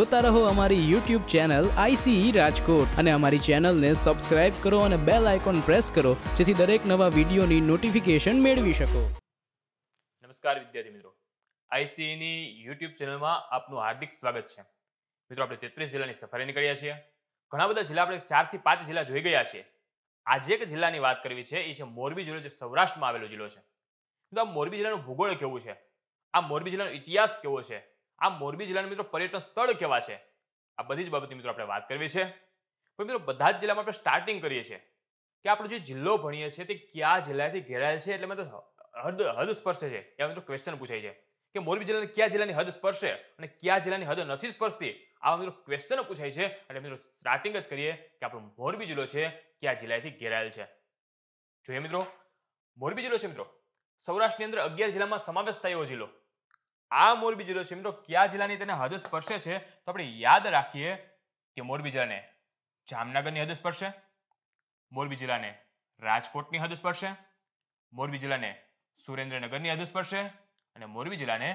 જોતા રહો અમારી યુટ્યુબ ચેનલ આઈસીઈ રાજકોટ અને અમારી ચેનલને સબસ્ક્રાઇબ કરો અને બેલ આઇકોન પ્રેસ કરો જેથી દરેક નવા વિડીયોની નોટિફિકેશન મેળવી શકો નમસ્કાર વિદ્યાર્થી મિત્રો આઈસીઈની યુટ્યુબ ચેનલમાં આપનું હાર્દિક સ્વાગત છે મિત્રો આપણે તેત્રીસ જિલ્લાની સફારી નીકળ્યા છીએ ઘણા બધા જિલ્લા આપણે થી પાંચ જિલ્લા જોઈ ગયા છે આજે એક જિલ્લાની વાત કરવી છે એ છે મોરબી જિલ્લો જે સૌરાષ્ટ્રમાં આવેલો જિલ્લો છે તો આ મોરબી જિલ્લાનું ભૂગોળ કેવું છે આ મોરબી જિલ્લાનો ઇતિહાસ કેવો છે આ મોરબી જિલ્લાના મિત્રો પર્યટન સ્થળ કેવા છે આ બધી જ બાબતની મિત્રો આપણે વાત કરવી છે પણ મિત્રો બધા જ જિલ્લામાં આપણે સ્ટાર્ટિંગ કરીએ છીએ કે આપણો જે જિલ્લો ભણીએ છીએ તે કયા જિલ્લાથી ઘેરાયેલ છે એટલે મિત્રો હદ હદ સ્પર્શે છે એ મિત્રો ક્વેશ્ચન પૂછાય છે કે મોરબી જિલ્લાની કયા જિલ્લાની હદ સ્પર્શે અને કયા જિલ્લાની હદ નથી સ્પર્શતી આવા મિત્રો ક્વેશ્ચન પૂછાય છે એટલે મિત્રો સ્ટાર્ટિંગ જ કરીએ કે આપણો મોરબી જિલ્લો છે કયા જિલ્લાથી ઘેરાયેલ છે જોઈએ મિત્રો મોરબી જિલ્લો છે મિત્રો સૌરાષ્ટ્રની અંદર અગિયાર જિલ્લામાં સમાવેશ થાય એવો જિલ્લો આ મોરબી જિલ્લો છે મિત્રો કયા જિલ્લાની તેને હદ સ્પર્શે છે તો આપણે યાદ રાખીએ કે મોરબી જિલ્લાને જામનગરની હદ સ્પર્શે મોરબી જિલ્લાને રાજકોટની હદ સ્પર્શે મોરબી જિલ્લાને સુરેન્દ્રનગરની હદ સ્પર્શે અને મોરબી જિલ્લાને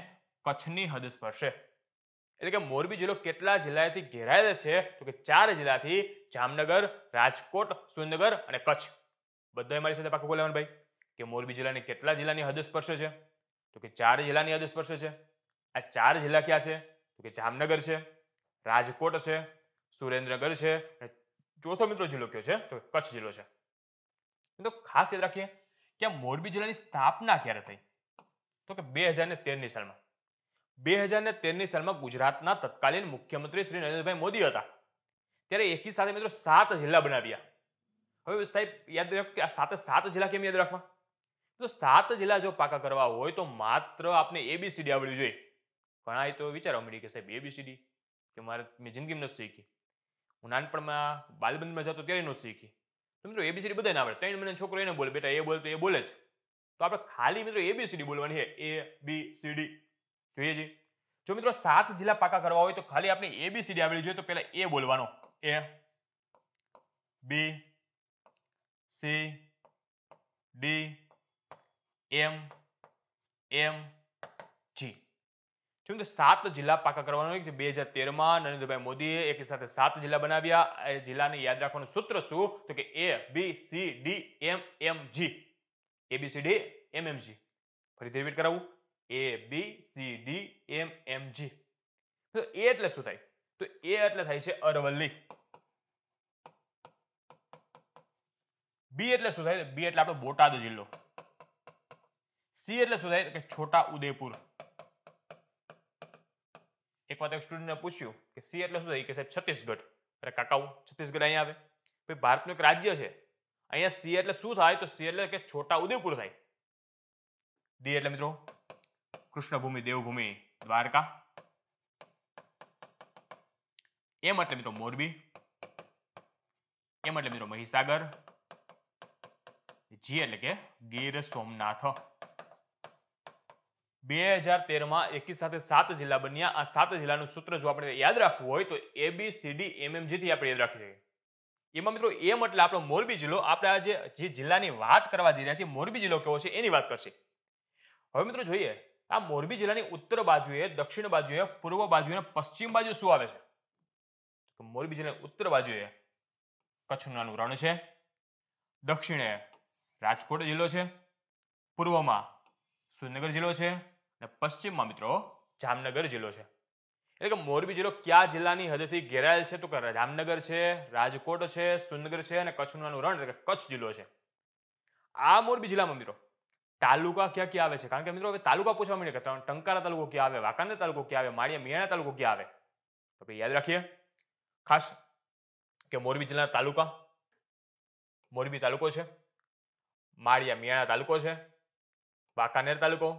કચ્છની હદ સ્પર્શે એટલે કે મોરબી જિલ્લો કેટલા જિલ્લાથી ઘેરાયેલો છે તો કે ચાર જિલ્લાથી જામનગર રાજકોટ સુરેન્દ્રનગર અને કચ્છ બધા મારી સાથે પાકું બોલાવાનું ભાઈ કે મોરબી જિલ્લાને કેટલા જિલ્લાની હદ સ્પર્શે છે તો કે ચાર જિલ્લાની યાદી સ્પર્શે છે આ ચાર જિલ્લા ક્યાં છે તો કે જામનગર છે રાજકોટ છે સુરેન્દ્રનગર છે અને ચોથો મિત્રો જિલ્લો કયો છે તો કચ્છ જિલ્લો છે તો ખાસ યાદ રાખીએ કે મોરબી જિલ્લાની સ્થાપના ક્યારે થઈ તો કે બે હજાર ને તેરની સાલમાં બે હજાર ને તેરની સાલમાં ગુજરાતના તત્કાલીન મુખ્યમંત્રી શ્રી નરેન્દ્રભાઈ મોદી હતા ત્યારે એકી સાથે મિત્રો સાત જિલ્લા બનાવ્યા હવે સાહેબ યાદ રાખો કે આ સાતે સાત જિલ્લા કેમ યાદ રાખવા તો સાત જિલ્લા જો પાકા કરવા હોય તો માત્ર આપણે એબીસીડી આવડવી જોઈએ ઘણા તો વિચારવા મળી કે સાહેબ એબીસીડી કે મારે મેં જિંદગીમાં નથી શીખી હું નાનપણમાં બાલબંધમાં જતો ત્યારે નથી શીખી તો મિત્રો એબીસીડી બધાને આવડે ત્રણ મહિના છોકરો એને બોલે બેટા એ બોલ તો એ બોલે જ તો આપણે ખાલી મિત્રો એબીસીડી બોલવાની છે એ બી સી ડી જોઈએ છીએ જો મિત્રો સાત જિલ્લા પાકા કરવા હોય તો ખાલી આપણે એબીસીડી આવડવી જોઈએ તો પહેલા એ બોલવાનો એ B C D M M જી જોયું તો સાત જિલ્લા પાકા કરવાનો છે બે હજાર તેરમાં નરેન્દ્રભાઈ મોદીએ એક સાથે સાત જિલ્લા બનાવ્યા એ જિલ્લાને યાદ રાખવાનું સૂત્ર શું તો કે A B C D M M G A B C D M M G ફરીથી રિપીટ કરાવું એ B C D M M જી તો એ એટલે શું થાય તો એ એટલે થાય છે અરવલ્લી બી એટલે શું થાય બી એટલે આપણો બોટાદ જિલ્લો સી એટલે શું થાય કે છોટા ઉદયપુર એક વાત એક સ્ટુડન્ટને પૂછ્યું કે સી એટલે શું થાય કે સાહેબ છત્તીસગઢ અરે કાકાઉ છત્તીસગઢ અહીંયા આવે ભાઈ ભારતનું એક રાજ્ય છે અહીંયા સી એટલે શું થાય તો સી એટલે કે છોટા ઉદયપુર થાય ડી એટલે મિત્રો કૃષ્ણભૂમિ દેવભૂમિ દ્વારકા એમ એટલે મિત્રો મોરબી એમ એટલે મિત્રો મહીસાગર જી એટલે કે ગીર સોમનાથ બે હજાર તેરમાં એકી સાથે સાત જિલ્લા બન્યા આ સાત જિલ્લાનું સૂત્ર જો આપણે યાદ રાખવું હોય તો એ બી સી ડી એમ આપણે યાદ રાખી શકીએ એમાં મિત્રો એમ એટલે આપણો મોરબી જિલ્લો આપણે આજે જે જિલ્લાની વાત કરવા જઈ રહ્યા છીએ મોરબી જિલ્લો કેવો છે એની વાત કરશે હવે મિત્રો જોઈએ આ મોરબી જિલ્લાની ઉત્તર બાજુએ દક્ષિણ બાજુએ પૂર્વ બાજુએ પશ્ચિમ બાજુ શું આવે છે તો મોરબી જિલ્લાની ઉત્તર બાજુએ કચ્છનું નાનું રણ છે દક્ષિણે રાજકોટ જિલ્લો છે પૂર્વમાં સુરનગર જિલ્લો છે અને પશ્ચિમમાં મિત્રો જામનગર જિલ્લો છે એટલે કે મોરબી જિલ્લો કયા જિલ્લાની હદથી ઘેરાયેલ છે તો કે જામનગર છે રાજકોટ છે સુંદરનગર છે અને કચ્છનું રણ એટલે કચ્છ જિલ્લો છે આ મોરબી જિલ્લામાં મિત્રો તાલુકા ક્યાં ક્યાં આવે છે કારણ કે મિત્રો હવે તાલુકા પૂછવા મળે કે ટંકારા તાલુકો ક્યાં આવે વાંકાનેર તાલુકો ક્યાં આવે માળિયા મિયાણા તાલુકો ક્યાં આવે તો કે યાદ રાખીએ ખાસ કે મોરબી જિલ્લાના તાલુકા મોરબી તાલુકો છે માળિયા મિયાણા તાલુકો છે વાંકાનેર તાલુકો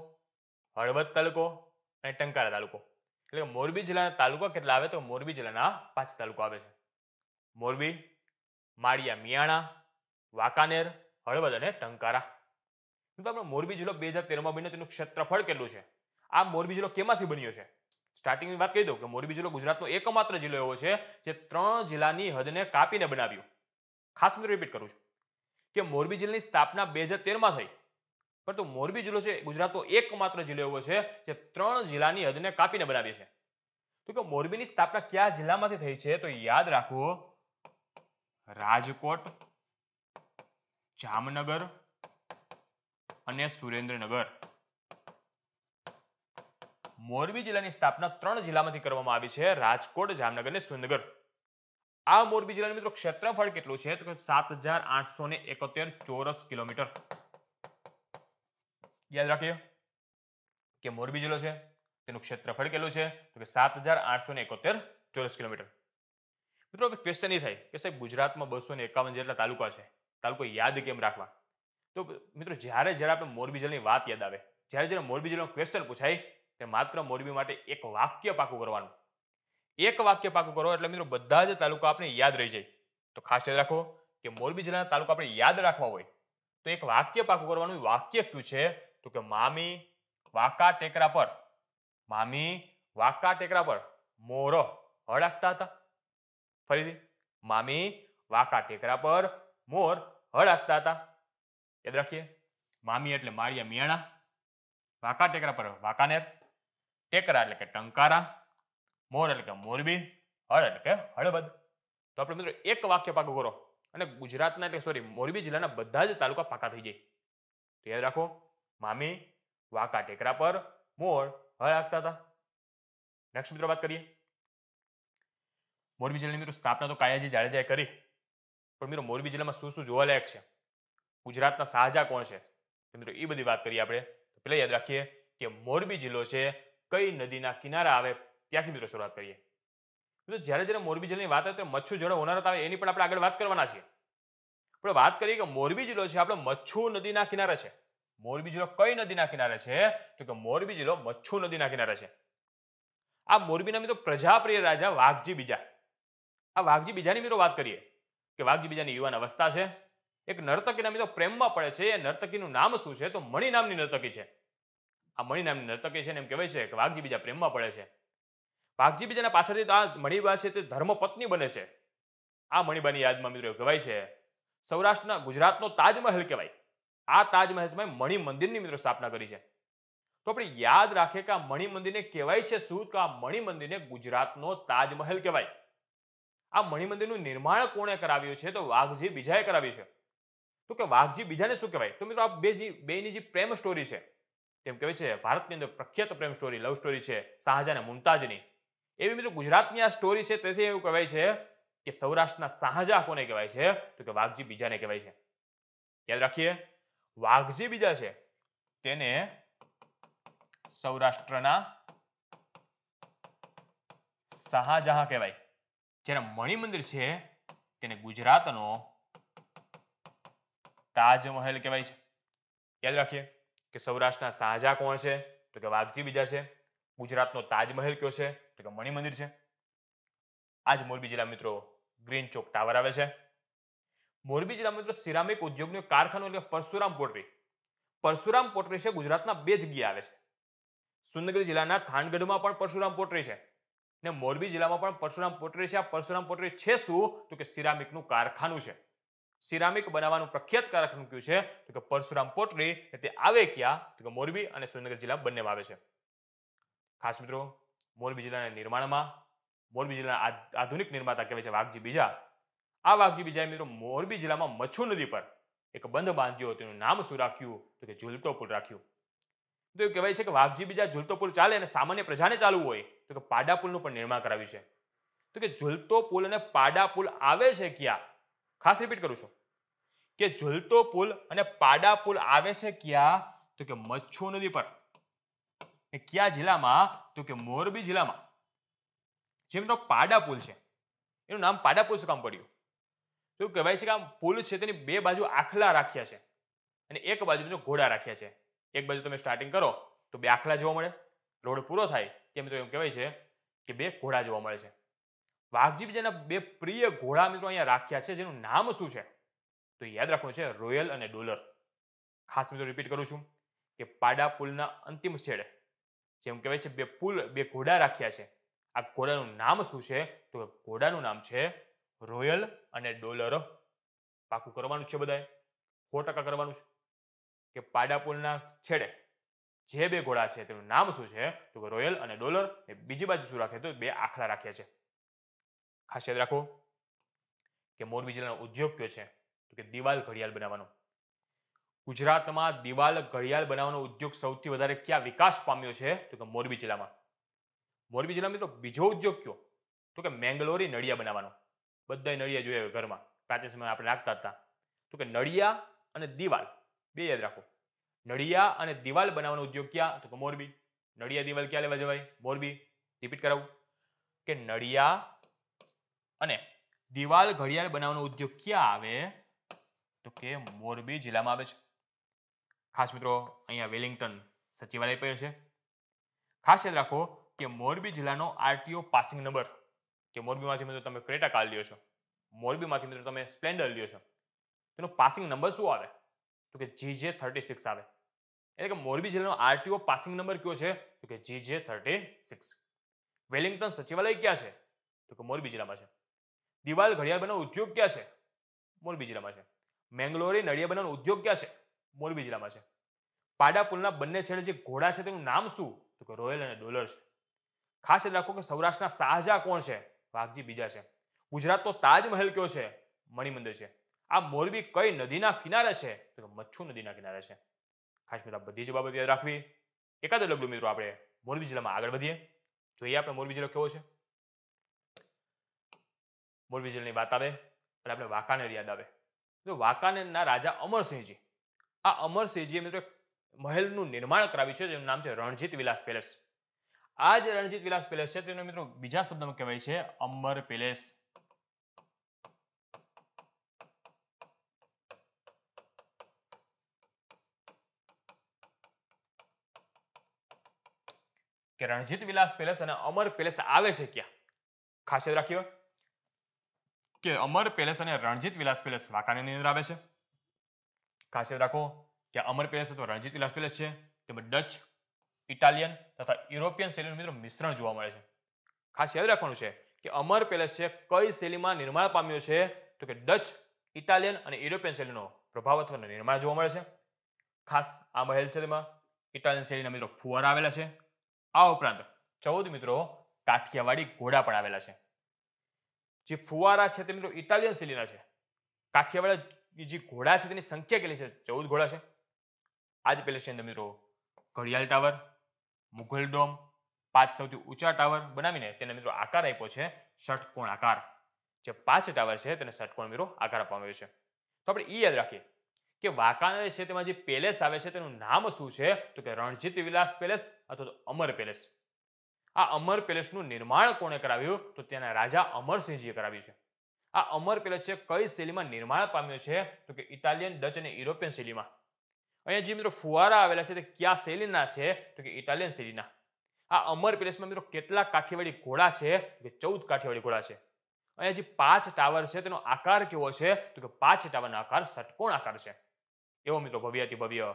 હળવદ તાલુકો અને ટંકારા તાલુકો એટલે કે મોરબી જિલ્લાના તાલુકા કેટલા આવે તો મોરબી જિલ્લાના પાંચ તાલુકો આવે છે મોરબી માળિયા મિયાણા વાંકાનેર હળવદ અને ટંકારા તો આપણે મોરબી જિલ્લો બે હજાર તેરમાં બન્યો તેનું ક્ષેત્રફળ કેટલું છે આ મોરબી જિલ્લો કેમાંથી બન્યો છે સ્ટાર્ટિંગની વાત કહી દઉં કે મોરબી જિલ્લો ગુજરાતનો એકમાત્ર જિલ્લો એવો છે જે ત્રણ જિલ્લાની હદને કાપીને બનાવ્યું ખાસ મિત્રો રિપીટ કરું છું કે મોરબી જિલ્લાની સ્થાપના બે હજાર તેરમાં થઈ પરંતુ મોરબી જિલ્લો છે ગુજરાતનો એકમાત્ર જિલ્લો એવો છે જે ત્રણ જિલ્લાની હદને કાપીને બનાવી છે તો કે મોરબીની સ્થાપના કયા જિલ્લામાંથી થઈ છે તો યાદ રાખો રાજકોટ જામનગર અને સુરેન્દ્રનગર મોરબી જિલ્લાની સ્થાપના ત્રણ જિલ્લામાંથી કરવામાં આવી છે રાજકોટ જામનગર અને સુરેન્દ્રનગર આ મોરબી જિલ્લાનું મિત્રો ક્ષેત્રફળ કેટલું છે તો સાત આઠસો ને ચોરસ કિલોમીટર યાદ રાખીએ કે મોરબી જિલ્લો છે તેનું ક્ષેત્રફળ કેટલું છે તો કે સાત હજાર આઠસો ને એકોતેર ચોરસ કિલોમીટર મિત્રો હવે ક્વેશ્ચન એ થાય કે સાહેબ ગુજરાતમાં બસો ને એકાવન જેટલા તાલુકા છે તાલુકો યાદ કેમ રાખવા તો મિત્રો જ્યારે જ્યારે આપણે મોરબી જિલ્લાની વાત યાદ આવે જ્યારે જ્યારે મોરબી જિલ્લાનો ક્વેશ્ચન પૂછાય તે માત્ર મોરબી માટે એક વાક્ય પાકું કરવાનું એક વાક્ય પાકું કરો એટલે મિત્રો બધા જ તાલુકા આપણે યાદ રહી જાય તો ખાસ યાદ રાખો કે મોરબી જિલ્લાના તાલુકા આપણે યાદ રાખવા હોય તો એક વાક્ય પાકું કરવાનું વાક્ય કયું છે તો કે મામી વાંકા ટેકરા પર મામી વાંકા ટેકરા પર મોરો હળાકતા હતા ફરીથી મામી વાંકા ટેકરા પર મોર હળાકતા હતા યાદ રાખીએ મામી એટલે માળિયા મિયાણા વાંકા ટેકરા પર વાંકાનેર ટેકરા એટલે કે ટંકારા મોર એટલે કે મોરબી હળ એટલે કે હળવદ તો આપણે મિત્રો એક વાક્ય પાકું કરો અને ગુજરાતના એટલે સોરી મોરબી જિલ્લાના બધા જ તાલુકા પાકા થઈ જાય યાદ રાખો મામી વાંકા ટેકરા પર મોર હળ રાખતા હતા નેક્સ્ટ મિત્રો વાત કરીએ મોરબી જિલ્લાની મિત્રો સ્થાપના તો કાયાજી જાડેજાએ કરી પણ મિત્રો મોરબી જિલ્લામાં શું શું જોવાલાયક છે ગુજરાતના સાહજા કોણ છે મિત્રો એ બધી વાત કરીએ આપણે પહેલાં યાદ રાખીએ કે મોરબી જિલ્લો છે કઈ નદીના કિનારા આવે ત્યાંથી મિત્રો શરૂઆત કરીએ મિત્રો જ્યારે જ્યારે મોરબી જિલ્લાની વાત આવે તો મચ્છુ જળો હોનારત આવે એની પણ આપણે આગળ વાત કરવાના છીએ પણ વાત કરીએ કે મોરબી જિલ્લો છે આપણો મચ્છુ નદીના કિનારે છે મોરબી જિલ્લો કઈ નદીના કિનારે છે તો કે મોરબી જિલ્લો મચ્છુ નદીના કિનારે છે આ મોરબીના મિત્રો પ્રજાપ્રિય રાજા વાઘજી બીજા આ વાઘજી બીજાની મિત્રો વાત કરીએ કે વાઘજી બીજાની યુવાન અવસ્થા છે એક નર્તકીના મિત્રો પ્રેમમાં પડે છે એ નર્તકીનું નામ શું છે તો મણિ નામની નર્તકી છે આ મણિ નામની નર્તકી છે ને એમ કહેવાય છે કે વાઘજી બીજા પ્રેમમાં પડે છે વાઘજી બીજાના પાછળથી તો આ મણિબા છે તે ધર્મપત્ની બને છે આ મણિબાની યાદમાં મિત્રો કહેવાય છે સૌરાષ્ટ્રના ગુજરાતનો તાજમહેલ કહેવાય આ તાજમહેલમાં મણિ મંદિરની મિત્રો સ્થાપના કરી છે તો આપણે યાદ રાખીએ કે આ મણિ મંદિરને કહેવાય છે શું તો આ મણિ મંદિરને ગુજરાતનો તાજમહેલ કહેવાય આ મણિ મંદિરનું નિર્માણ કોણે કરાવ્યું છે તો વાઘજી બીજાએ કરાવ્યું છે તો કે વાઘજી બીજાને શું કહેવાય તો મિત્રો આ બે જે બેની જે પ્રેમ સ્ટોરી છે તેમ કહેવાય છે ભારતની અંદર પ્રખ્યાત પ્રેમ સ્ટોરી લવ સ્ટોરી છે શાહજહાં અને મુમતાજની એવી મિત્રો ગુજરાતની આ સ્ટોરી છે તેથી એવું કહેવાય છે કે સૌરાષ્ટ્રના શાહજા કોને કહેવાય છે તો કે વાઘજી બીજાને કહેવાય છે યાદ રાખીએ વાઘ જે બીજા છે તેને સૌરાષ્ટ્રના શાહજહાં કહેવાય જ્યારે મણિમંદિર છે તેને ગુજરાતનો તાજમહેલ કહેવાય છે યાદ રાખીએ કે સૌરાષ્ટ્રના શાહજહાં કોણ છે તો કે વાઘજી બીજા છે ગુજરાતનો તાજમહેલ કયો છે તો કે મણિમંદિર છે આજ મોરબી જિલ્લા મિત્રો ગ્રીન ચોક ટાવર આવે છે મોરબી જિલ્લામાં મિત્રો સિરામિક ઉદ્યોગનો કારખાનું એટલે પરશુરામ પોટરી પરશુરામ પોટરી છે ગુજરાતના બે જગ્યાએ આવે છે સુંદરગઢ જિલ્લાના થાનગઢમાં પણ પરશુરામ પોટરી છે ને મોરબી જિલ્લામાં પણ પરશુરામ પોટરી છે આ પરશુરામ પોટરી છે શું તો કે સિરામિકનું કારખાનું છે સિરામિક બનાવવાનું પ્રખ્યાત કારખાનું કયું છે તો કે પરશુરામ પોટરી તે આવે ક્યાં તો કે મોરબી અને સુંદરગઢ જિલ્લા બંનેમાં આવે છે ખાસ મિત્રો મોરબી જિલ્લાના નિર્માણમાં મોરબી જિલ્લાના આધુનિક નિર્માતા કહેવાય છે વાઘજી બીજા આ વાઘજી બીજાએ મિત્રો મોરબી જિલ્લામાં મચ્છુ નદી પર એક બંધ બાંધ્યો તેનું નામ શું રાખ્યું તો કે ઝૂલતો પુલ રાખ્યું તો એવું કહેવાય છે કે વાઘજી બીજા ઝૂલતો પુલ ચાલે અને સામાન્ય પ્રજાને ચાલવું હોય તો કે પાડા પુલનું પણ નિર્માણ કરાવ્યું છે તો કે ઝૂલતો પુલ અને પાડા પુલ આવે છે ક્યાં ખાસ રિપીટ કરું છું કે ઝૂલતો પુલ અને પાડા પુલ આવે છે ક્યાં તો કે મચ્છુ નદી પર કયા જિલ્લામાં તો કે મોરબી જિલ્લામાં જે મિત્રો પાડા પુલ છે એનું નામ પાડા પુલ શું કામ પડ્યું તો કહેવાય છે કે આ પુલ છે તેની બે બાજુ આખલા રાખ્યા છે અને એક બાજુ ઘોડા રાખ્યા છે એક બાજુ તમે સ્ટાર્ટિંગ કરો તો બે આખલા જોવા મળે રોડ પૂરો થાય તેમ તો એમ કહેવાય છે કે બે ઘોડા જોવા મળે છે વાઘજી બીજાના બે પ્રિય ઘોડા મિત્રો અહીંયા રાખ્યા છે જેનું નામ શું છે તો યાદ રાખવું છે રોયલ અને ડોલર ખાસ મિત્રો રિપીટ કરું છું કે પાડા પુલના અંતિમ છેડે જેમ કહેવાય છે બે પુલ બે ઘોડા રાખ્યા છે આ ઘોડાનું નામ શું છે તો ઘોડાનું નામ છે રોયલ અને ડોલર પાકું કરવાનું છે બધાએ સો ટકા કરવાનું છે કે પાડાપુલના છેડે જે બે ઘોડા છે તેનું નામ શું છે તો કે રોયલ અને ડોલર એ બીજી બાજુ શું રાખે તો બે આખલા રાખ્યા છે ખાસ યાદ રાખો કે મોરબી જિલ્લાનો ઉદ્યોગ કયો છે તો કે દિવાલ ઘડિયાળ બનાવવાનો ગુજરાતમાં દિવાલ ઘડિયાળ બનાવવાનો ઉદ્યોગ સૌથી વધારે ક્યાં વિકાસ પામ્યો છે તો કે મોરબી જિલ્લામાં મોરબી જિલ્લામાં તો બીજો ઉદ્યોગ કયો તો કે મેંગલોરી નડિયા બનાવવાનો બધાય નળિયા જોઈએ ઘરમાં પ્રાચીન સમયમાં આપણે રાખતા હતા તો કે નળિયા અને દિવાલ બે યાદ રાખો નળિયા અને દિવાલ બનાવવાનો ઉદ્યોગ ક્યાં તો કે મોરબી નળિયા દિવાલ ક્યાં લેવા જવાય મોરબી રિપીટ કરાવું કે નળિયા અને દિવાલ ઘડિયાળ બનાવવાનો ઉદ્યોગ ક્યાં આવે તો કે મોરબી જિલ્લામાં આવે છે ખાસ મિત્રો અહીંયા વેલિંગ્ટન સચિવાલય પણ છે ખાસ યાદ રાખો કે મોરબી જિલ્લાનો આરટીઓ પાસિંગ નંબર કે મોરબીમાંથી મિત્રો તમે ક્રેટા કાર લ્યો છો મોરબીમાંથી મિત્રો તમે સ્પ્લેન્ડર લ્યો છો તેનો પાસિંગ નંબર શું આવે તો કે જી જે થર્ટી સિક્સ આવે એટલે કે મોરબી જિલ્લાનો આરટીઓ પાસિંગ નંબર કયો છે તો કે જી જે થર્ટી સિક્સ વેલિંગ્ટન સચિવાલય ક્યાં છે તો કે મોરબી જિલ્લામાં છે દિવાલ ઘડિયાળ બનાવ ઉદ્યોગ ક્યાં છે મોરબી જિલ્લામાં છે મેંગ્લોરી નડિયા બનાવનો ઉદ્યોગ ક્યાં છે મોરબી જિલ્લામાં છે પાડા પુલના બંને છેડે જે ઘોડા છે તેનું નામ શું તો કે રોયલ અને ડોલર છે ખાસ યાદ રાખો કે સૌરાષ્ટ્રના શાહજા કોણ છે ભાગજી બીજા છે ગુજરાતનો તાજમહેલ કયો છે મણિમંદિર છે આ મોરબી કઈ નદીના કિનારે છે તો મચ્છુ નદીના કિનારે છે ખાસ મિત્રો બધી જ બાબત યાદ રાખવી એકાદ લગલું મિત્રો આપણે મોરબી જિલ્લામાં આગળ વધીએ જોઈએ આપણે મોરબી જિલ્લો કેવો છે મોરબી જિલ્લાની વાત આવે એટલે આપણે વાંકાનેર યાદ આવે તો વાંકાનેરના રાજા અમરસિંહજી આ અમરસિંહજીએ મિત્રો મહેલનું નિર્માણ કરાવ્યું છે જેનું નામ છે રણજીત વિલાસ પેલેસ આ જે રણજીત વિલાસ પેલેસ છે તેનો મિત્રો બીજા શબ્દમાં કહેવાય છે અમર પેલેસ કે રણજીત વિલાસ પેલેસ અને અમર પેલેસ આવે છે ક્યાં ખાસિયત રાખી હોય કે અમર પેલેસ અને રણજીત વિલાસ પેલેસ વાકાની અંદર આવે છે ખાસિયત રાખો કે અમર પેલેસ તો રણજીત વિલાસ પેલેસ છે તે ડચ ઇટાલિયન તથા યુરોપિયન શૈલીનું મિત્રો મિશ્રણ જોવા મળે છે ખાસ યાદ રાખવાનું છે કે અમર પેલેસ છે કઈ શૈલીમાં નિર્માણ પામ્યો છે તો કે ડચ ઇટાલિયન અને યુરોપિયન શૈલીનો પ્રભાવ અથવા નિર્માણ જોવા મળે છે ખાસ આ મહેલ છે તેમાં ઇટાલિયન શૈલીના મિત્રો ફુવારા આવેલા છે આ ઉપરાંત ચૌદ મિત્રો કાઠિયાવાડી ઘોડા પણ આવેલા છે જે ફુવારા છે તે મિત્રો ઇટાલિયન શૈલીના છે કાઠિયાવાડી જે ઘોડા છે તેની સંખ્યા કેટલી છે ચૌદ ઘોડા છે આજ પેલેસની અંદર મિત્રો ઘડિયાળ ટાવર મુઘલ ડોમ પાંચ સૌથી ઊંચા ટાવર બનાવીને તેને મિત્રો આકાર આપ્યો છે ષટકોણ આકાર જે પાંચ ટાવર છે તેને ષટકોણ મિત્રો આકાર આપવામાં આવ્યો છે તો આપણે એ યાદ રાખીએ કે વાંકાનેર છે તેમાં જે પેલેસ આવે છે તેનું નામ શું છે તો કે રણજીત વિલાસ પેલેસ અથવા તો અમર પેલેસ આ અમર પેલેસનું નિર્માણ કોણે કરાવ્યું તો તેના રાજા અમરસિંહજીએ કરાવ્યું છે આ અમર પેલેસ છે કઈ શૈલીમાં નિર્માણ પામ્યું છે તો કે ઇટાલિયન ડચ અને યુરોપિયન શૈલીમાં અહીંયા જે મિત્રો ફુવારા આવેલા છે તે ક્યાં શૈલીના છે તો કે ઇટાલિયન શૈલીના આ અમર પેલેસમાં મિત્રો કેટલા કાઠિયાવાડી ઘોડા છે કે ચૌદ કાઠિયાવાડી ઘોડા છે અહીંયા જે પાંચ ટાવર છે તેનો આકાર કેવો છે તો કે પાંચ ટાવરનો આકાર ષટકોણ આકાર છે એવો મિત્રો ભવ્યાતિ ભવ્ય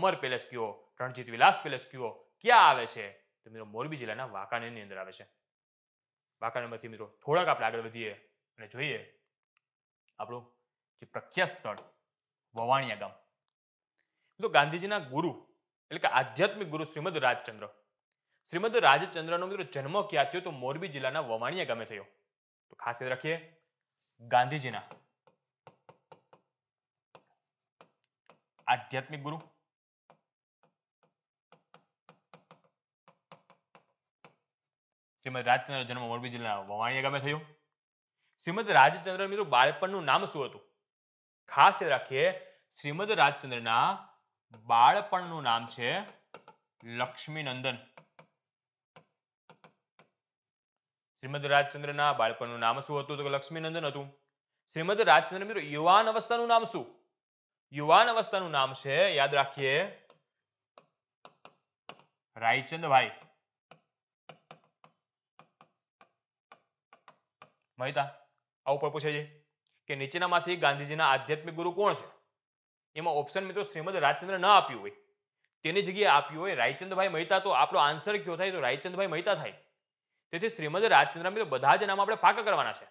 અમર પેલેસ કયો રણજીત વિલાસ પેલેસ કયો ક્યાં આવે છે તો મિત્રો મોરબી જિલ્લાના વાંકાનેરની અંદર આવે છે વાંકાનેરમાંથી મિત્રો થોડાક આપણે આગળ વધીએ અને જોઈએ આપણું જે પ્રખ્યાત સ્થળ વવાણિયા ગામ તો ગાંધીજીના ગુરુ એટલે કે આધ્યાત્મિક ગુરુ શ્રીમદ રાજચંદ્ર શ્રીમદ રાજચંદ્રનો મિત્રો જન્મ ક્યાં થયો તો મોરબી જિલ્લાના વવાણિયા ગામે થયો તો ખાસ યાદ રાખીએ ગાંધીજીના આધ્યાત્મિક ગુરુ શ્રીમદ રાજચંદ્ર જન્મ મોરબી જિલ્લાના વવાણિયા ગામે થયો શ્રીમદ રાજચંદ્ર મિત્રો બાળપણનું નામ શું હતું ખાસ યાદ રાખીએ શ્રીમદ રાજચંદ્રના બાળપણનું નામ છે લક્ષ્મીનંદન શ્રીમદ રાજચંદ્રના નું નામ શું હતું તો લક્ષ્મીનંદન હતું શ્રીમદ રાજચંદ્ર મિત્રો યુવાન અવસ્થાનું નામ શું યુવાન અવસ્થાનું નામ છે યાદ રાખીએ રાયચંદભાઈ મહિતા આવું પણ પૂછે છે કે નીચેનામાંથી ગાંધીજીના આધ્યાત્મિક ગુરુ કોણ છે એમાં ઓપ્શન મિત્રો શ્રીમદ રાજચંદ્ર ન આપ્યું હોય તેની જગ્યાએ આપ્યું હોય રાયચંદભાઈ મહેતા તો આપણો આન્સર કયો થાય તો રાયચંદભાઈ મહેતા થાય તેથી શ્રીમદ રાજચંદ્ર મિત્રો બધા જ નામ આપણે પાકા કરવાના છે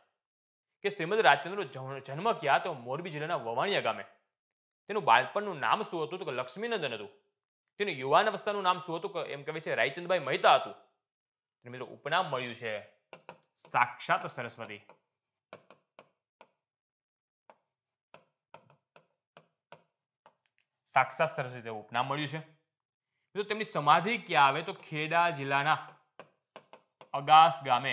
કે શ્રીમદ રાજચંદ્ર જન્મ ક્યાં તો મોરબી જિલ્લાના વવાણિયા ગામે તેનું બાળપણનું નામ શું હતું તો કે લક્ષ્મીનંદન હતું તેનું યુવાન અવસ્થાનું નામ શું હતું એમ કહે છે રાયચંદભાઈ મહેતા હતું મિત્રો ઉપનામ મળ્યું છે સાક્ષાત સરસ્વતી સાક્ષાત સરસ્વતી તેવું ઉપનામ મળ્યું છે મિત્રો તેમની સમાધિ ક્યાં આવે તો ખેડા જિલ્લાના અગાસ ગામે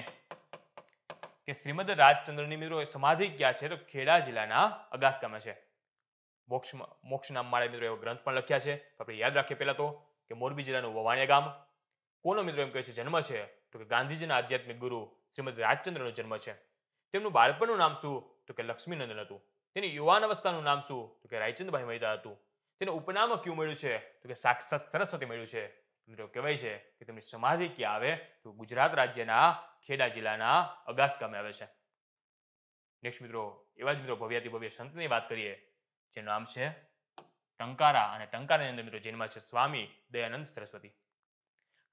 કે શ્રીમદ રાજચંદ્રની મિત્રો સમાધિ ક્યાં છે તો ખેડા જિલ્લાના અગાસ ગામે છે મોક્ષ મોક્ષ નામ માળે મિત્રો એવો ગ્રંથ પણ લખ્યા છે આપણે યાદ રાખીએ પહેલા તો કે મોરબી જિલ્લાનું વવાણિયા ગામ કોનો મિત્રો એમ કહે છે જન્મ છે તો કે ગાંધીજીના આધ્યાત્મિક ગુરુ શ્રીમદ રાજચંદ્રનો જન્મ છે તેમનું બાળપણનું નામ શું તો કે લક્ષ્મીનંદન હતું તેની યુવાન અવસ્થાનું નામ શું તો કે રાયચંદભાઈ મહેતા હતું તેનું ઉપનામ કયું મળ્યું છે તો કે સાક્ષાત સરસ્વતી મળ્યું છે મિત્રો કહેવાય છે કે તેમની સમાધિ ક્યાં આવે તો ગુજરાત રાજ્યના ખેડા જિલ્લાના અગાસ ગામે આવે છે નેક્સ્ટ મિત્રો એવા જ મિત્રો ભવ્યાતિ ભવ્ય સંતની વાત કરીએ જેનું નામ છે ટંકારા અને ટંકારાની અંદર મિત્રો જેનમાં છે સ્વામી દયાનંદ સરસ્વતી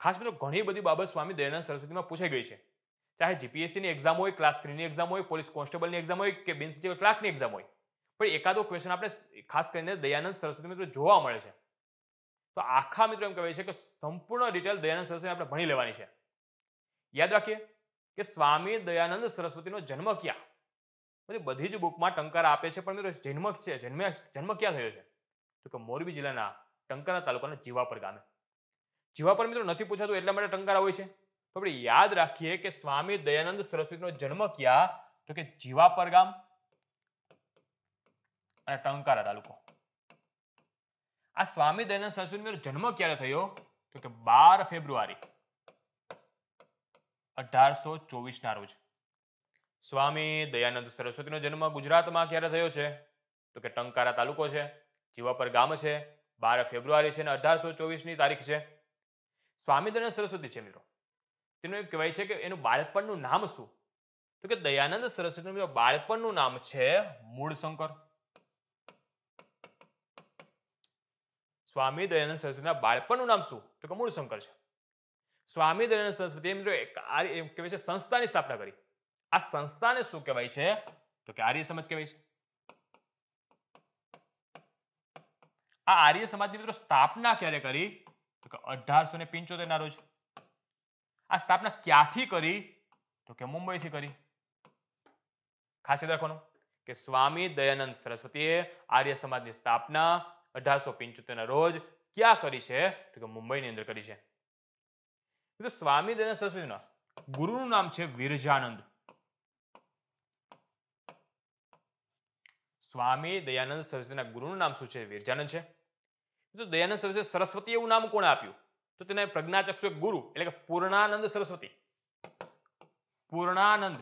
ખાસ મિત્રો ઘણી બધી બાબત સ્વામી દયાનંદ સરસ્વતીમાં પૂછાઈ ગઈ છે ચાહે જીપીએસસીની એક્ઝામ હોય ક્લાસ થ્રીની એક્ઝામ હોય પોલીસ કોન્સ્ટેબલની એક્ઝામ હોય કે બિનસચિવ ક્લાર્કની એક્ઝામ હોય પણ એકાદો ક્વેશ્ચન આપણે ખાસ કરીને દયાનંદ સરસ્વતી મિત્રો જોવા મળે છે તો આખા મિત્રો એમ કહેવાય છે કે સંપૂર્ણ ડિટેલ દયાનંદ સરસ્વતી આપણે ભણી લેવાની છે યાદ રાખીએ કે સ્વામી દયાનંદ સરસ્વતીનો જન્મ ક્યાં બધી બધી જ બુકમાં ટંકાર આપે છે પણ મિત્રો જન્મ છે જન્મ જન્મ ક્યાં થયો છે તો કે મોરબી જિલ્લાના ટંકારા તાલુકાના જીવાપર ગામે જીવાપર મિત્રો નથી પૂછાતું એટલા માટે ટંકારા હોય છે તો આપણે યાદ રાખીએ કે સ્વામી દયાનંદ સરસ્વતીનો જન્મ ક્યાં તો કે જીવાપર ગામ અને ટંકારા તાલુકો આ સ્વામી દયાનંદ સરસ્વતીનો જન્મ ક્યારે થયો તો કે બાર ફેબ્રુઆરી અઢારસો ચોવીસ ચોવીસના રોજ સ્વામી દયાનંદ સરસ્વતીનો જન્મ ગુજરાતમાં ક્યારે થયો છે તો કે ટંકારા તાલુકો છે જીવાપર ગામ છે બાર ફેબ્રુઆરી છે અને અઢારસો ચોવીસની તારીખ છે સ્વામી દયાનંદ સરસ્વતી છે મિત્રો તેનું એમ કહેવાય છે કે એનું બાળપણનું નામ શું તો કે દયાનંદ સરસ્વતી બાળપણનું નામ છે મૂળશંકર સ્વામી દયાનંદ સરસ્વતીના બાળપણનું નામ શું તો કે શંકર છે સ્વામી દયાનંદ સરસ્વતી મિત્રો એમ કહેવાય છે સંસ્થાની સ્થાપના કરી આ સંસ્થાને શું કહેવાય છે તો કે આર્ય સમાજ કહેવાય છે આ આર્ય સમાજની મિત્રો સ્થાપના ક્યારે કરી તો કે અઢારસો ને પિંચોતેર ના રોજ આ સ્થાપના ક્યાંથી કરી તો કે મુંબઈથી કરી ખાસ યાદ રાખવાનું કે સ્વામી દયાનંદ સરસ્વતીએ આર્ય સમાજની સ્થાપના અઢારસો પંચોતેરના રોજ ક્યાં કરી છે તો કે મુંબઈની અંદર કરી છે સ્વામી દયાનંદ સરસ્વતીના ગુરુનું નામ છે વિરજાનંદ સ્વામી દયાનંદ સરસ્વતીના ગુરુનું નામ શું છે વિરજાનંદ છે દયાનંદ સરસ્વતી સરસ્વતી એવું નામ કોણે આપ્યું તો તેને પ્રજ્ઞાચક્ષુ એક ગુરુ એટલે કે પૂર્ણાનંદ સરસ્વતી પૂર્ણાનંદ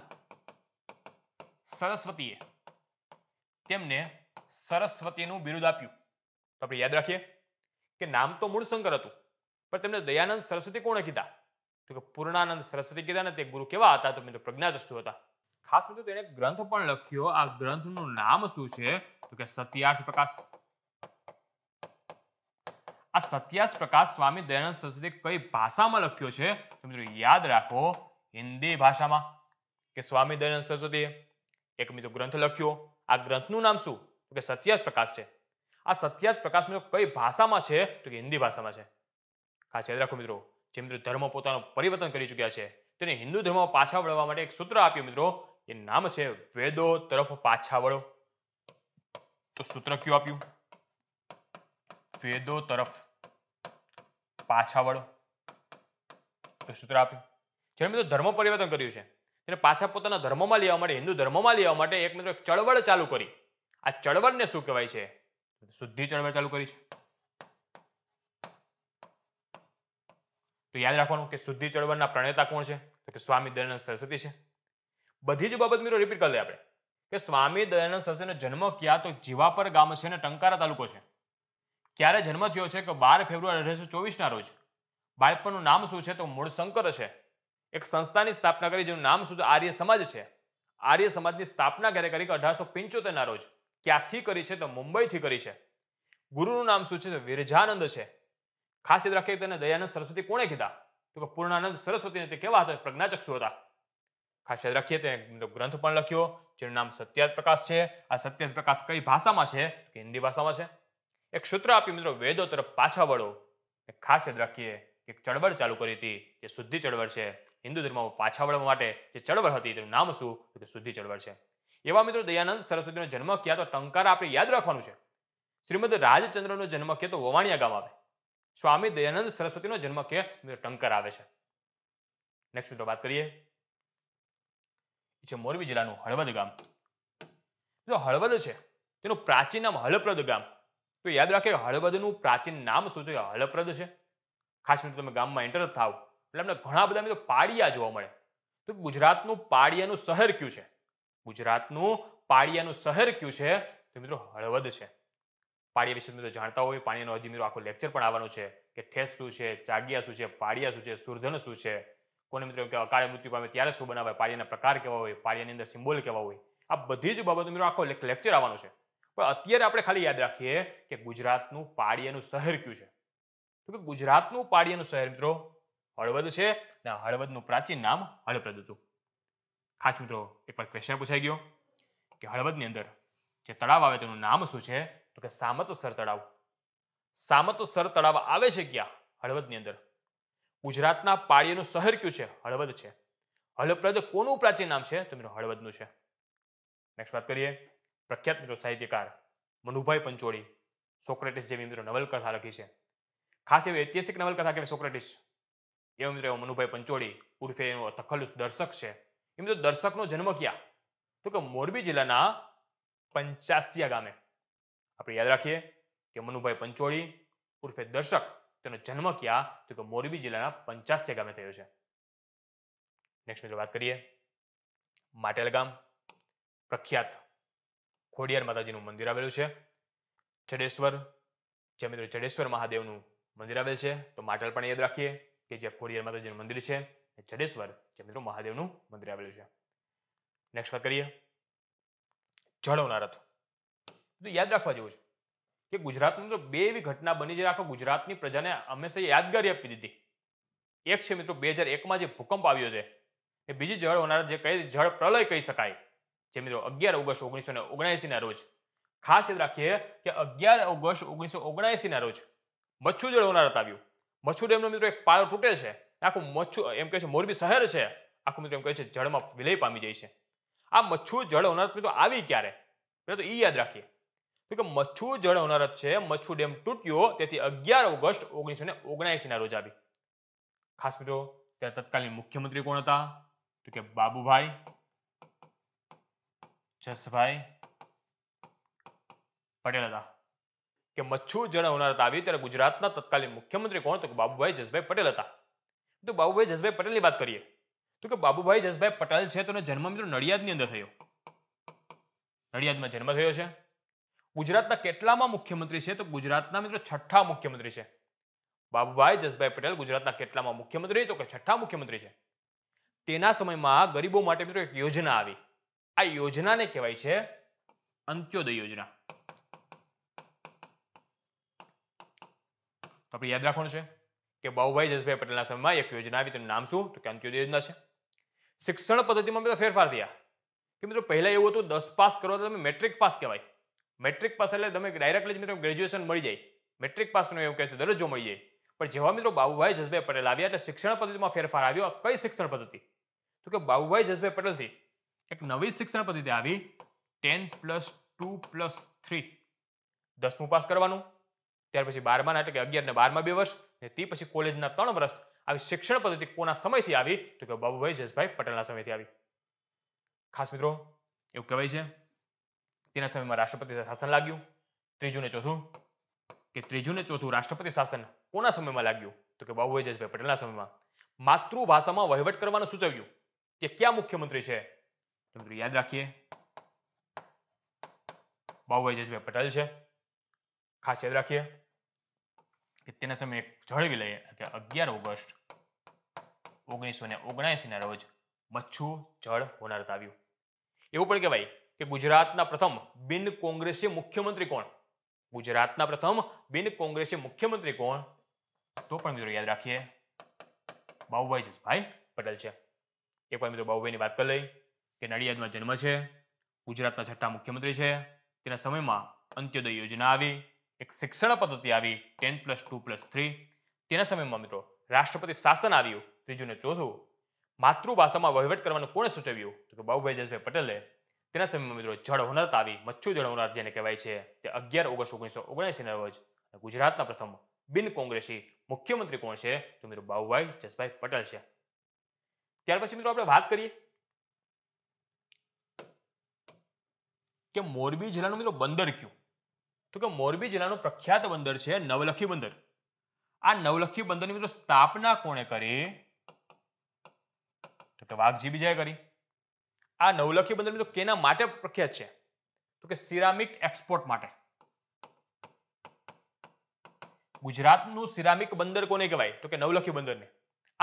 સરસ્વતીએ તેમને સરસ્વતીનું બિરુદ આપ્યું તો આપણે યાદ રાખીએ કે નામ તો મૂળ શંકર હતું પણ તેમને દયાનંદ સરસ્વતી કોણે કીધા તો કે પૂર્ણાનંદ સરસ્વતી કીધા ને તે ગુરુ કેવા હતા તો મેં મિત્રો પ્રજ્ઞાચક્ષુ હતા ખાસ મિત્રો તેણે ગ્રંથ પણ લખ્યો આ ગ્રંથનું નામ શું છે તો કે સત્યાર્થ પ્રકાશ આ સત્યાર્થ પ્રકાશ સ્વામી દયાનંદ સરસ્વતી કઈ ભાષામાં લખ્યો છે તો મિત્રો યાદ રાખો હિન્દી ભાષામાં કે સ્વામી દયાનંદ સરસ્વતીએ એક મિત્રો ગ્રંથ લખ્યો આ ગ્રંથનું નામ શું તો કે સત્યાર્થ પ્રકાશ છે આ સત્યાર્થ પ્રકાશ મિત્રો કઈ ભાષામાં છે તો કે હિન્દી ભાષામાં છે ખાસ યાદ રાખો મિત્રો જે મિત્રો ધર્મ પોતાનું પરિવર્તન કરી ચૂક્યા છે તેને હિન્દુ ધર્મ પાછા વળવા માટે એક સૂત્ર આપ્યું મિત્રો એ નામ છે વેદો તરફ પાછા વળો તો સૂત્ર કયું આપ્યું વેદો તરફ પાછા વળો તો સૂત્ર આપ્યું જેને મિત્રો ધર્મ પરિવર્તન કર્યું છે તેને પાછા પોતાના ધર્મમાં લેવા માટે હિન્દુ ધર્મમાં લેવા માટે એક મિત્રો ચળવળ ચાલુ કરી આ ચળવળને શું કહેવાય છે શુદ્ધિ ચળવળ ચાલુ કરી છે તો યાદ રાખવાનું કે શુદ્ધિ ચળવળના પ્રણેતા કોણ છે તો કે સ્વામી દયાનંદ સરસ્વતી છે બધી જ બાબત મિત્રો રિપીટ કરી દે આપણે કે સ્વામી દયાનંદ સરસ્વતીનો જન્મ ક્યાં તો જીવાપર ગામ છે અને ટંકારા તાલુકો છે ક્યારે જન્મ થયો છે કે બાર ફેબ્રુઆરી અઢારસો ચોવીસના રોજ બાળપણનું નામ શું છે તો મૂળ શંકર છે એક સંસ્થાની સ્થાપના કરી જેનું નામ શું આર્ય સમાજ છે આર્ય સમાજની સ્થાપના ક્યારે કરી કે અઢારસો પંચોતેરના રોજ ક્યાંથી કરી છે તો મુંબઈથી કરી છે ગુરુનું નામ શું છે તો વિરજાનંદ છે ખાસ યાદ રાખીએ તેને દયાનંદ સરસ્વતી કોણે કીધા તો કે પૂર્ણાનંદ સરસ્વતીને તે કેવા હતા પ્રજ્ઞાચક્ષુ હતા ખાસ યાદ રાખીએ તેને ગ્રંથ પણ લખ્યો જેનું નામ સત્યાત પ્રકાશ છે આ સત્યાત પ્રકાશ કઈ ભાષામાં છે કે હિન્દી ભાષામાં છે એક સૂત્ર આપી મિત્રો વેદો તરફ પાછા વળો ખાસ યાદ રાખીએ કે ચળવળ ચાલુ કરી હતી જે શુદ્ધિ ચળવળ છે હિન્દુ ધર્મમાં પાછા વળવા માટે જે ચળવળ હતી તેનું નામ શું તો કે શુદ્ધિ ચળવળ છે એવા મિત્રો દયાનંદ સરસ્વતીનો જન્મ ક્યાં તો ટંકાર આપણે યાદ રાખવાનું છે શ્રીમદ રાજચંદ્રનો જન્મ ક્યાં તો વવાણિયા ગામ આવે સ્વામી દયાનંદ સરસ્વતીનો જન્મ ક્યાં ટંકાર આવે છે નેક્સ્ટ મિત્રો વાત કરીએ છે મોરબી જિલ્લાનું હળવદ ગામ જો હળવદ છે તેનું પ્રાચીન નામ હળપ્રદ ગામ તો યાદ રાખે હળવદનું પ્રાચીન નામ શું છે હળપ્રદ છે ખાસ મિત્રો તમે ગામમાં એન્ટર થાવ એટલે આપણે ઘણા બધા મિત્રો પાડિયા જોવા મળે તો ગુજરાતનું પાડિયાનું શહેર કયું છે ગુજરાતનું પાળિયાનું શહેર કયું છે તો મિત્રો હળવદ છે પાળિયા વિશે મિત્રો જાણતા હોય પાણીનો હજી મિત્રો આખો લેક્ચર પણ આવવાનો છે કે ઠેસ શું છે ચાગિયા શું છે પાળિયા શું છે સુરધન શું છે કોને મિત્રો કે અકાળે મૃત્યુ પામે ત્યારે શું બનાવે પાળિયાના પ્રકાર કેવા હોય પાળિયાની અંદર સિમ્બોલ કેવા હોય આ બધી જ બાબતો મિત્રો આખો લેક્ચર આવવાનો છે પણ અત્યારે આપણે ખાલી યાદ રાખીએ કે ગુજરાતનું પાળિયાનું શહેર કયું છે તો કે ગુજરાતનું પાળિયાનું શહેર મિત્રો હળવદ છે અને હળવદનું પ્રાચીન નામ હળપ્રદ હતું ખાસ મિત્રો એક વાર ક્વેશ્ચન પૂછાઈ ગયો કે હળવદની અંદર જે તળાવ આવે તેનું નામ શું છે તો કે સામતસર તળાવ સામતસર તળાવ આવે છે ક્યાં હળવદની અંદર ગુજરાતના પાળીનું શહેર કયું છે હળવદ છે હળપ્રદ કોનું પ્રાચીન નામ છે તો મિત્રો હળવદનું છે નેક્સ્ટ વાત કરીએ પ્રખ્યાત મિત્રો સાહિત્યકાર મનુભાઈ પંચોળી સોક્રેટિસ જેવી મિત્રો નવલકથા લખી છે ખાસ એવી ઐતિહાસિક નવલકથા કે સોક્રેટિસ એવો મિત્રો એવો મનુભાઈ પંચોળી ઉર્ફે એનો તખલ દર્શક છે કેમ તો દર્શકનો જન્મ ક્યાં તો કે મોરબી જિલ્લાના પંચાસિયા ગામે આપણે યાદ રાખીએ કે મનુભાઈ પંચોળી ઉર્ફે દર્શક તેનો જન્મ ક્યાં તો કે મોરબી જિલ્લાના પંચાસિયા ગામે થયો છે નેક્સ્ટ મિત્રો વાત કરીએ માટેલ ગામ પ્રખ્યાત ખોડિયાર માતાજીનું મંદિર આવેલું છે જડેશ્વર જે મિત્રો જડેશ્વર મહાદેવનું મંદિર આવેલ છે તો માટેલ પણ યાદ રાખીએ કે જે ખોડિયાર માતાજીનું મંદિર છે જડેશ્વર જે મિત્રો મહાદેવનું મંદિર આવેલું છે નેક્સ્ટ વાત કરીએ જળવના રથ તો યાદ રાખવા જેવું છે કે ગુજરાતમાં તો બે એવી ઘટના બની જે આખા ગુજરાતની પ્રજાને હંમેશા યાદગારી આપી દીધી એક છે મિત્રો બે હજાર એકમાં જે ભૂકંપ આવ્યો છે એ બીજી જળ હોનાર જે કહે જળ પ્રલય કહી શકાય જે મિત્રો અગિયાર ઓગસ્ટ ઓગણીસો ને ઓગણએંસીના રોજ ખાસ યાદ રાખીએ કે અગિયાર ઓગસ્ટ ઓગણીસો ઓગણએંસીના રોજ મચ્છુ જળ હોનારત આવ્યું મચ્છુ ડેમનો મિત્રો એક પાયો તૂટે છે આખું મચ્છુ એમ કહે છે મોરબી શહેર છે આખું મિત્રો એમ કહે છે જળમાં વિલય પામી જાય છે આ મચ્છુ જળ હોનારત મિત્રો આવી ક્યારે પહેલાં તો એ યાદ રાખીએ તો કે મચ્છુ જળ હોનારત છે મચ્છુ ડેમ તૂટ્યો તેથી અગિયાર ઓગસ્ટ ઓગણીસો ને ઓગણસીના રોજ આવી ખાસ મિત્રો ત્યારે તત્કાલીન મુખ્યમંત્રી કોણ હતા તો કે બાબુભાઈ જસભાઈ પટેલ હતા કે મચ્છુ જળ હોનારત આવી ત્યારે ગુજરાતના તત્કાલીન મુખ્યમંત્રી કોણ તો કે બાબુભાઈ જસભાઈ પટેલ હતા તો બાબુભાઈ જસભાઈ પટેલની વાત કરીએ તો કે બાબુભાઈ જસભાઈ પટેલ છે તો જન્મ મિત્રો નડિયાદની અંદર થયો નડિયાદમાં જન્મ થયો છે ગુજરાતના કેટલામાં મુખ્યમંત્રી છે તો ગુજરાતના મિત્રો છઠ્ઠા મુખ્યમંત્રી છે બાબુભાઈ જસભાઈ પટેલ ગુજરાતના કેટલામાં મુખ્યમંત્રી તો કે છઠ્ઠા મુખ્યમંત્રી છે તેના સમયમાં ગરીબો માટે મિત્રો એક યોજના આવી આ યોજનાને કહેવાય છે અંત્યોદય યોજના આપણે યાદ રાખવાનું છે કે બાહુભાઈ જસભાઈ પટેલના સમયમાં એક યોજના આવી તેનું નામ શું તો કે અંત્યોદય યોજના છે શિક્ષણ પદ્ધતિમાં મિત્રો ફેરફાર થયા કે મિત્રો પહેલાં એવું હતું દસ પાસ કરો તો તમે મેટ્રિક પાસ કહેવાય મેટ્રિક પાસ એટલે તમે ડાયરેક્ટલી જ મિત્રો ગ્રેજ્યુએશન મળી જાય મેટ્રિક પાસનો એવું કહેતો દરજ્જો મળી જાય પણ જેવા મિત્રો બાબુભાઈ જસભાઈ પટેલ આવ્યા એટલે શિક્ષણ પદ્ધતિમાં ફેરફાર આવ્યો કઈ શિક્ષણ પદ્ધતિ તો કે બાબુભાઈ જસભાઈ પટેલથી એક નવી શિક્ષણ પદ્ધતિ આવી ten plus two plus three દસમું પાસ કરવાનું ત્યાર પછી બારમાં એટલે કે અગિયાર ને બારમાં બે વર્ષ ને તે પછી કોલેજના ત્રણ વર્ષ આવી શિક્ષણ પદ્ધતિ કોના સમયથી આવી તો કે બાબુભાઈ જસભાઈ પટેલના સમયથી આવી ખાસ મિત્રો એવું કહેવાય છે તેના સમયમાં રાષ્ટ્રપતિ શાસન લાગ્યું ત્રીજું ને ચોથું કે ત્રીજું ને ચોથું રાષ્ટ્રપતિ શાસન કોના સમયમાં લાગ્યું તો કે બાબુભાઈ જસભાઈ પટેલના સમયમાં માતૃભાષામાં વહીવટ કરવાનું સૂચવ્યું કે ક્યાં મુખ્યમંત્રી છે મિત્રો યાદ રાખીએ બાબુભાઈ જસભાઈ પટેલ છે ખાસ યાદ રાખીએ કે તેના સમયે જળવી લઈએ કે અગિયાર ઓગસ્ટ ઓગણીસો ને ઓગણસીના રોજ મચ્છુ જળ હોનારત આવ્યું એવું પણ કહેવાય કે ગુજરાતના પ્રથમ બિન કોંગ્રેસી મુખ્યમંત્રી કોણ ગુજરાતના પ્રથમ બિન કોંગ્રેસી મુખ્યમંત્રી કોણ તો પણ મિત્રો યાદ રાખીએ બાહુભાઈ ભાઈ પટેલ છે એક વાર મિત્રો બાહુભાઈની વાત કરી લઈ કે નડિયાદમાં જન્મ છે ગુજરાતના છઠ્ઠા મુખ્યમંત્રી છે તેના સમયમાં અંત્યોદય યોજના આવી એક શિક્ષણ પદ્ધતિ આવી ten plus two plus three તેના સમયમાં મિત્રો રાષ્ટ્રપતિ શાસન આવ્યું ત્રીજું ને ચોથું માતૃભાષામાં વહીવટ કરવાનું કોણે સૂચવ્યું તો કે બાબુભાઈ જસભાઈ પટેલે તેના સમયમાં મિત્રો જળ હોનારત આવી મચ્છુ જળ હોનારત જેને કહેવાય છે તે અગિયાર ઓગસ્ટ ઓગણીસો ઓગણએંસીના રોજ ગુજરાતના પ્રથમ બિન કોંગ્રેસી મુખ્યમંત્રી કોણ છે તો મિત્રો બાબુભાઈ જસભાઈ પટેલ છે ત્યાર પછી મિત્રો આપણે વાત કરીએ કે મોરબી જિલ્લાનું મિત્રો બંદર ક્યું તો કે મોરબી જિલ્લાનું પ્રખ્યાત બંદર છે નવલખી બંદર આ નવલખી બંદરની મિત્રો સ્થાપના કોણે કરી તો કે વાઘજી બીજાએ કરી આ નવલખી બંદર મિત્રો કેના માટે પ્રખ્યાત છે તો કે સિરામિક એક્સપોર્ટ માટે ગુજરાતનું સિરામિક બંદર કોને કહેવાય તો કે નવલખી બંદરને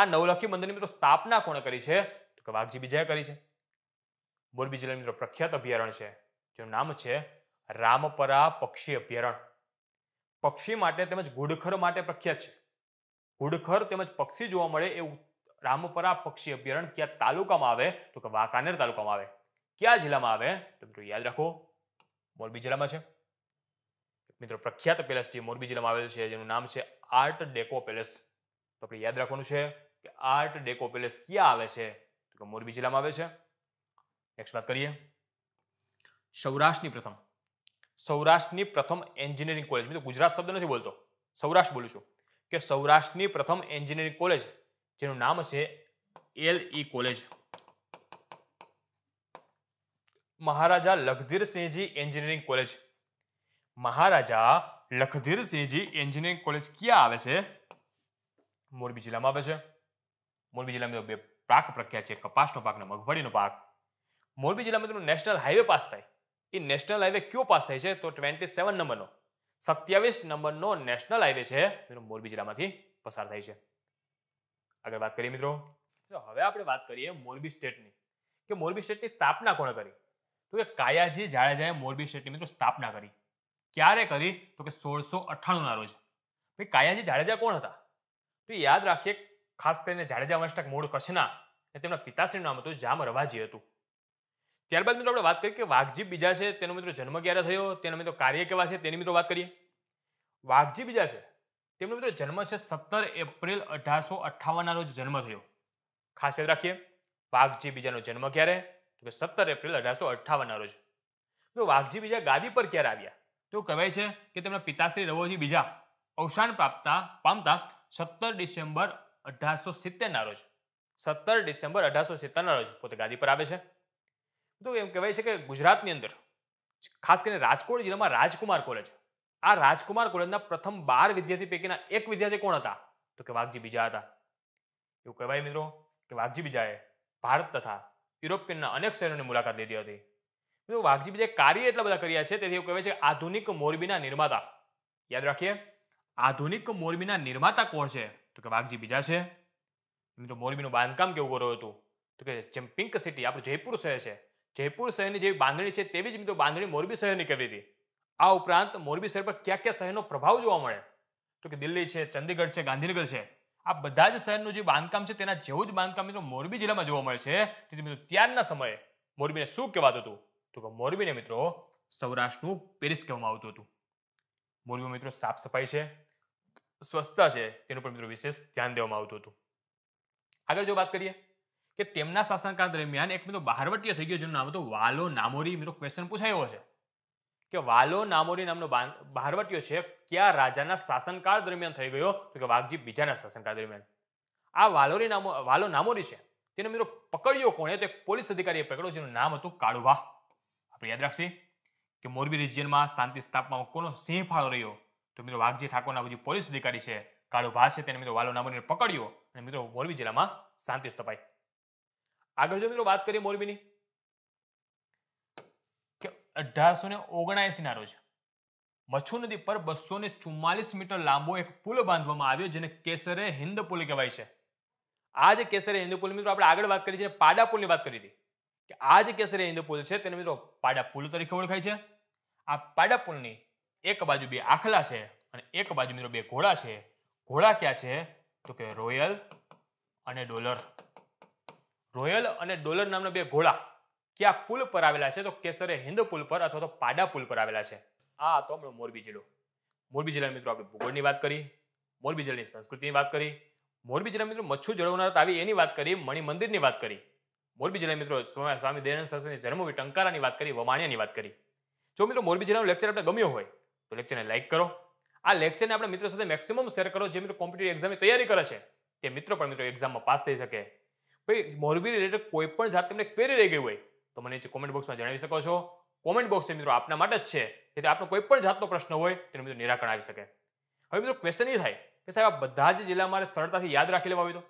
આ નવલખી બંદરની મિત્રો સ્થાપના કોણે કરી છે તો કે વાઘજી બીજાએ કરી છે મોરબી જિલ્લાની મિત્રો પ્રખ્યાત અભયારણ્ય છે જેનું નામ છે રામપરા પક્ષી અભયારણ્ય પક્ષી માટે તેમજ ઘુડખર માટે પ્રખ્યાત છે ઘુડખર તેમજ પક્ષી જોવા મળે એવું રામપરા પક્ષી અભયારણ્ય ક્યાં તાલુકામાં આવે તો કે વાંકાનેર તાલુકામાં આવે કયા જિલ્લામાં આવે તો મિત્રો યાદ રાખો મોરબી જિલ્લામાં છે મિત્રો પ્રખ્યાત પેલેસ જે મોરબી જિલ્લામાં આવેલ છે જેનું નામ છે આર્ટ ડેકો પેલેસ તો આપણે યાદ રાખવાનું છે કે આર્ટ ડેકો પેલેસ ક્યાં આવે છે તો કે મોરબી જિલ્લામાં આવે છે નેક્સ્ટ વાત કરીએ સૌરાષ્ટ્રની પ્રથમ સૌરાષ્ટ્રની પ્રથમ એન્જિનિયરિંગ કોલેજ મિત્રો ગુજરાત શબ્દ નથી બોલતો સૌરાષ્ટ્ર બોલું છું કે સૌરાષ્ટ્રની પ્રથમ એન્જિનિયરિંગ કોલેજ જેનું નામ છે L E college Maharaja Lakhdhirsinhji engineering college Maharaja Lakhdhirsinhji engineering college ક્યાં આવે છે મોરબી જિલ્લામાં આવે છે મોરબી જિલ્લામાં બે પાક પ્રખ્યાત છે કપાસનો પાક અને મગફળીનો પાક મોરબી જિલ્લામાં તેનું નેશનલ હાઈવે પાસ થાય એ નેશનલ હાઈવે કયો પાસ થાય છે તો ટ્વેન્ટી સેવન નંબરનો સત્યાવીસ નંબરનો નેશનલ હાઈવે છે મોરબી જિલ્લામાંથી પસાર થાય છે આગળ વાત કરીએ મિત્રો હવે આપણે વાત કરીએ મોરબી સ્ટેટની કે મોરબી સ્ટેટની સ્થાપના કોણે કરી તો કે કાયાજી જાડેજાએ મોરબી સ્ટેટની મિત્રો સ્થાપના કરી ક્યારે કરી તો કે સોળસો અઠ્ઠાણુંના રોજ ભાઈ કાયાજી જાડેજા કોણ હતા તો યાદ રાખીએ ખાસ કરીને જાડેજા વંશટક મૂળ કચ્છના અને તેમના પિતાશ્રીનું નામ હતું જામ રવાજી હતું ત્યારબાદ મિત્રો આપણે વાત કરીએ કે વાઘજી બીજા છે તેનો મિત્રો જન્મ ક્યારે થયો તેનો મિત્રો કાર્ય કેવા છે તેની મિત્રો વાત કરીએ વાઘજી બીજા છે તેમનો મિત્રો જન્મ છે સત્તર એપ્રિલ અઢારસો અઠાવનના રોજ જન્મ થયો ખાસ યાદ રાખીએ વાઘજી બીજાનો જન્મ ક્યારે તો કે સત્તર એપ્રિલ અઢારસો અઠાવનના રોજ તો વાઘજી બીજા ગાદી પર ક્યારે આવ્યા તો કહેવાય છે કે તેમના પિતાશ્રી રવોજી બીજા અવસાન પ્રાપ્તા પામતા સત્તર ડિસેમ્બર અઢારસો સિત્તેરના રોજ સત્તર ડિસેમ્બર અઢારસો સિત્તેરના રોજ પોતે ગાદી પર આવે છે તો એમ કહેવાય છે કે ગુજરાતની અંદર ખાસ કરીને રાજકોટ જિલ્લામાં રાજકુમાર કોલેજ આ રાજકુમાર કોલેજના પ્રથમ બાર વિદ્યાર્થી પૈકીના એક વિદ્યાર્થી કોણ હતા તો કે વાઘજી બીજા હતા એવું કહેવાય મિત્રો કે વાઘજી બીજાએ ભારત તથા યુરોપિયનના અનેક શહેરોની મુલાકાત લીધી હતી મિત્રો વાઘજી બીજાએ કાર્ય એટલા બધા કર્યા છે તેથી એવું કહેવાય છે આધુનિક મોરબીના નિર્માતા યાદ રાખીએ આધુનિક મોરબીના નિર્માતા કોણ છે તો કે વાઘજી બીજા છે મિત્રો મોરબીનું બાંધકામ કેવું કર્યું હતું તો કે જેમ પિંક સિટી આપણું જયપુર શહેર છે જયપુર શહેરની જેવી બાંધણી છે તેવી જ મિત્રો બાંધણી મોરબી શહેરની કરી હતી આ ઉપરાંત મોરબી શહેર પર ક્યાં ક્યાં શહેરનો પ્રભાવ જોવા મળે તો કે દિલ્હી છે ચંદીગઢ છે ગાંધીનગર છે આ બધા જ શહેરનું જે બાંધકામ છે તેના જેવું જ બાંધકામ મિત્રો મોરબી જિલ્લામાં જોવા મળે છે તેથી મિત્રો ત્યારના સમયે મોરબીને શું કહેવાતું હતું તો કે મોરબીને મિત્રો સૌરાષ્ટ્રનું પેરિસ કહેવામાં આવતું હતું મોરબી મિત્રો સાફ સફાઈ છે સ્વચ્છતા છે તેનું પણ મિત્રો વિશેષ ધ્યાન દેવામાં આવતું હતું આગળ જો વાત કરીએ કે તેમના શાસનકાળ દરમિયાન એક મિત્રો બહારવટીય થઈ ગયો જેનું નામ હતું વાલો નામોરી મિત્રો ક્વેશ્ચન પૂછાયો છે કે વાલો નામોરી નામનો બહારવટીયો છે કયા રાજાના શાસનકાળ દરમિયાન થઈ ગયો તો કે વાઘજી બીજાના શાસનકાળ દરમિયાન આ વાલોરી નામો વાલો નામોરી છે તેનો મિત્રો પકડ્યો કોણે તો એક પોલીસ અધિકારીએ પકડ્યો જેનું નામ હતું કાળુબા આપણે યાદ રાખશી કે મોરબી રિજિયનમાં શાંતિ સ્થાપવામાં કોનો સિંહ ફાળો રહ્યો તો મિત્રો વાઘજી ઠાકોરના જે પોલીસ અધિકારી છે કાળુભા છે તેને મિત્રો વાલો નામોને પકડ્યો અને મિત્રો મોરબી જિલ્લામાં શાંતિ સ્થપાઈ આગળ જો મિત્રો વાત કરીએ મોરબીની કે અઢારસો ને ઓગણસી ના રોજ મચ્છુ નદી પર બસો ને ચુમ્માલીસ મીટર લાંબો એક પુલ બાંધવામાં આવ્યો જેને કેસરે હિન્દ પુલ કહેવાય છે આ જે કેસરે હિન્દ પુલ મિત્રો આપણે આગળ વાત કરી છે પાડા પુલની વાત કરી હતી કે આ જે કેસરે હિન્દ પુલ છે તેને મિત્રો પાડા પુલ તરીકે ઓળખાય છે આ પાડા પુલની એક બાજુ બે આખલા છે અને એક બાજુ મિત્રો બે ઘોડા છે ઘોડા ક્યાં છે તો કે રોયલ અને ડોલર રોયલ અને ડોલર નામના બે ઘોડા ક્યાં પુલ પર આવેલા છે તો કેસરે હિન્દ પુલ પર અથવા તો પાડા પુલ પર આવેલા છે આ હતો આપણો મોરબી જિલ્લો મોરબી જિલ્લા મિત્રો આપણે ભૂગોળની વાત કરી મોરબી જિલ્લાની સંસ્કૃતિની વાત કરી મોરબી જિલ્લા મિત્રો મચ્છુ જળવનાર આવી એની વાત કરી મણિમંદિરની વાત કરી મોરબી જિલ્લા મિત્રો સ્વામી દયાનંદ સરસ્વતીની જન્મભૂમિ ટંકારાની વાત કરી વમાણિયાની વાત કરી જો મિત્રો મોરબી જિલ્લાનો લેક્ચર આપણે ગમ્યું હોય તો લેક્ચરને લાઇક કરો આ લેક્ચરને આપણે મિત્રો સાથે મેક્સિમમ શેર કરો જે મિત્રો કોમ્પિટેટિવ એક્ઝામની તૈયારી કરે છે તે મિત્રો પણ મિત્રો એક્ઝામમાં પાસ થઈ શકે ભાઈ મોરબી રિલેટેડ કોઈ પણ જાત તમને ક્વેરી રહી ગઈ હોય તો મને નીચે કોમેન્ટ બોક્સમાં જણાવી શકો છો કોમેન્ટ બોક્સ મિત્રો આપના માટે જ છે જેથી આપણો કોઈ પણ જાતનો પ્રશ્ન હોય તેનું મિત્રો નિરાકરણ આવી શકે હવે મિત્રો ક્વેશ્ચન એ થાય કે સાહેબ આ બધા જ જિલ્લા મારે સરળતાથી યાદ રાખી લેવા હોય તો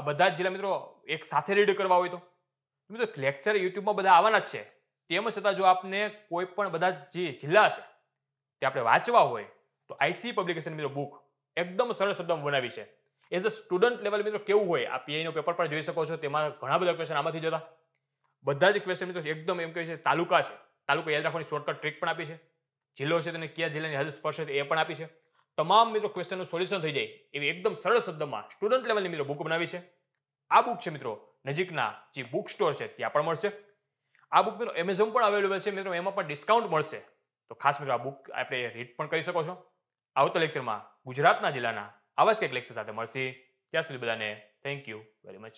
આ બધા જ જિલ્લા મિત્રો એક સાથે રીડ કરવા હોય તો મિત્રો લેક્ચર યુટ્યુબમાં બધા આવવાના જ છે તેમ છતાં જો આપને કોઈ પણ બધા જે જિલ્લા છે તે આપણે વાંચવા હોય તો આઈસી પબ્લિકેશન મિત્રો બુક એકદમ સરળ શબ્દમાં બનાવી છે એઝ અ સ્ટુડન્ટ લેવલ મિત્રો કેવું હોય આ પીઆઈનો પેપર પણ જોઈ શકો છો તેમાં ઘણા બધા ક્વેશ્ચન આમાંથી જતા બધા જ ક્વેશ્ચન મિત્રો એકદમ એમ કહે છે તાલુકા છે તાલુકા યાદ રાખવાની શોર્ટકટ ટ્રીક પણ આપી છે જિલ્લો છે તેને કયા જિલ્લાની હદ સ્પર્શે એ પણ આપી છે તમામ મિત્રો ક્વેશ્ચનનું સોલ્યુશન થઈ જાય એવી એકદમ સરળ શબ્દમાં સ્ટુડન્ટ લેવલની મિત્રો બુક બનાવી છે આ બુક છે મિત્રો નજીકના જે બુક સ્ટોર છે ત્યાં પણ મળશે આ બુક મિત્રો એમેઝોન પણ અવેલેબલ છે મિત્રો એમાં પણ ડિસ્કાઉન્ટ મળશે તો ખાસ મિત્રો આ બુક આપણે રીડ પણ કરી શકો છો આવતા લેક્ચરમાં ગુજરાતના જિલ્લાના આવા જ કંઈક લેક્ચર સાથે મળશે ત્યાં સુધી બધાને થેન્ક યુ વેરી મચ